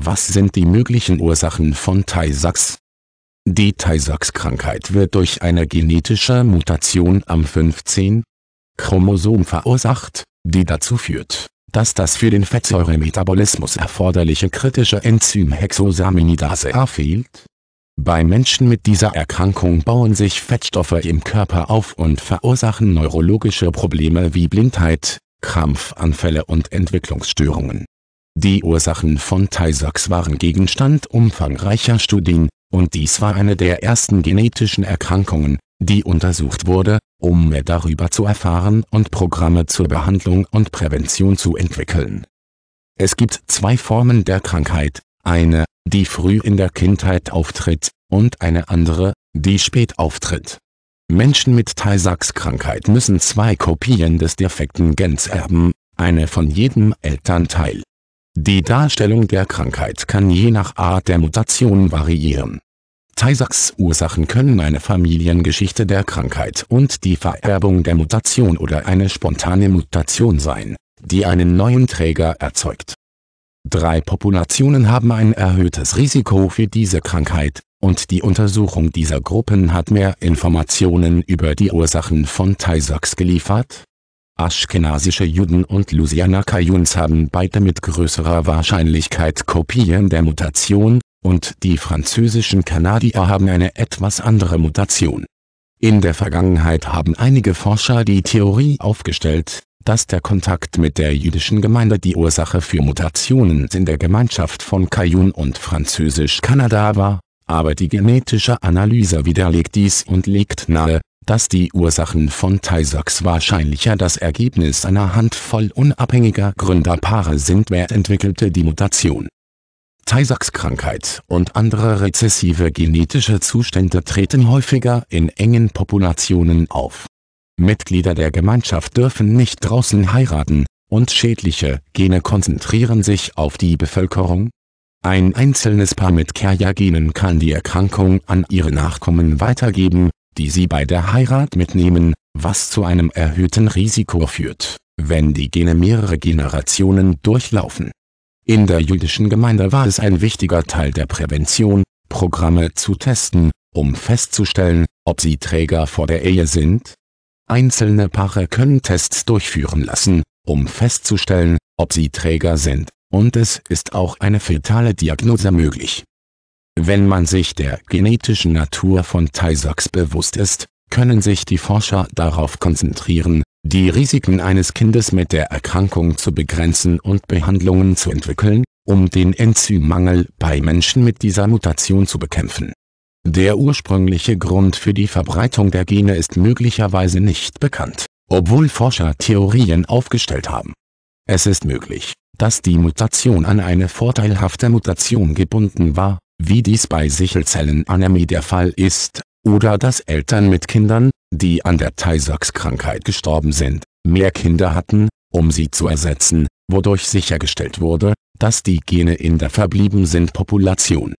Was sind die möglichen Ursachen von Tay-Sachs? Die Tay-Sachs-Krankheit wird durch eine genetische Mutation am 15. Chromosom verursacht, die dazu führt, dass das für den Fettsäuremetabolismus erforderliche kritische Enzym Hexosaminidase A fehlt. Bei Menschen mit dieser Erkrankung bauen sich Fettstoffe im Körper auf und verursachen neurologische Probleme wie Blindheit, Krampfanfälle und Entwicklungsstörungen die Ursachen von Tay-Sachs waren Gegenstand umfangreicher Studien, und dies war eine der ersten genetischen Erkrankungen, die untersucht wurde, um mehr darüber zu erfahren und Programme zur Behandlung und Prävention zu entwickeln. Es gibt zwei Formen der Krankheit, eine, die früh in der Kindheit auftritt, und eine andere, die spät auftritt. Menschen mit Tay-Sachs-Krankheit müssen zwei Kopien des defekten Gens erben, eine von jedem Elternteil. Die Darstellung der Krankheit kann je nach Art der Mutation variieren. tay Ursachen können eine Familiengeschichte der Krankheit und die Vererbung der Mutation oder eine spontane Mutation sein, die einen neuen Träger erzeugt. Drei Populationen haben ein erhöhtes Risiko für diese Krankheit, und die Untersuchung dieser Gruppen hat mehr Informationen über die Ursachen von tay geliefert, Aschkenasische Juden und Louisiana Cajuns haben beide mit größerer Wahrscheinlichkeit Kopien der Mutation, und die französischen Kanadier haben eine etwas andere Mutation. In der Vergangenheit haben einige Forscher die Theorie aufgestellt, dass der Kontakt mit der jüdischen Gemeinde die Ursache für Mutationen in der Gemeinschaft von Cajun und Französisch-Kanada war, aber die genetische Analyse widerlegt dies und legt nahe, dass die Ursachen von tae wahrscheinlicher das Ergebnis einer Handvoll unabhängiger Gründerpaare sind. Wer entwickelte die Mutation? tay Krankheit und andere rezessive genetische Zustände treten häufiger in engen Populationen auf. Mitglieder der Gemeinschaft dürfen nicht draußen heiraten, und schädliche Gene konzentrieren sich auf die Bevölkerung. Ein einzelnes Paar mit Carrier-Genen kann die Erkrankung an ihre Nachkommen weitergeben, die sie bei der Heirat mitnehmen, was zu einem erhöhten Risiko führt, wenn die Gene mehrere Generationen durchlaufen. In der jüdischen Gemeinde war es ein wichtiger Teil der Prävention, Programme zu testen, um festzustellen, ob sie Träger vor der Ehe sind. Einzelne Paare können Tests durchführen lassen, um festzustellen, ob sie Träger sind, und es ist auch eine fetale Diagnose möglich wenn man sich der genetischen Natur von Taizox bewusst ist, können sich die Forscher darauf konzentrieren, die Risiken eines Kindes mit der Erkrankung zu begrenzen und Behandlungen zu entwickeln, um den Enzymmangel bei Menschen mit dieser Mutation zu bekämpfen. Der ursprüngliche Grund für die Verbreitung der Gene ist möglicherweise nicht bekannt, obwohl Forscher Theorien aufgestellt haben. Es ist möglich, dass die Mutation an eine vorteilhafte Mutation gebunden war, wie dies bei Sichelzellenanämie der Fall ist, oder dass Eltern mit Kindern, die an der Tay-Sachs-Krankheit gestorben sind, mehr Kinder hatten, um sie zu ersetzen, wodurch sichergestellt wurde, dass die Gene in der verblieben sind Population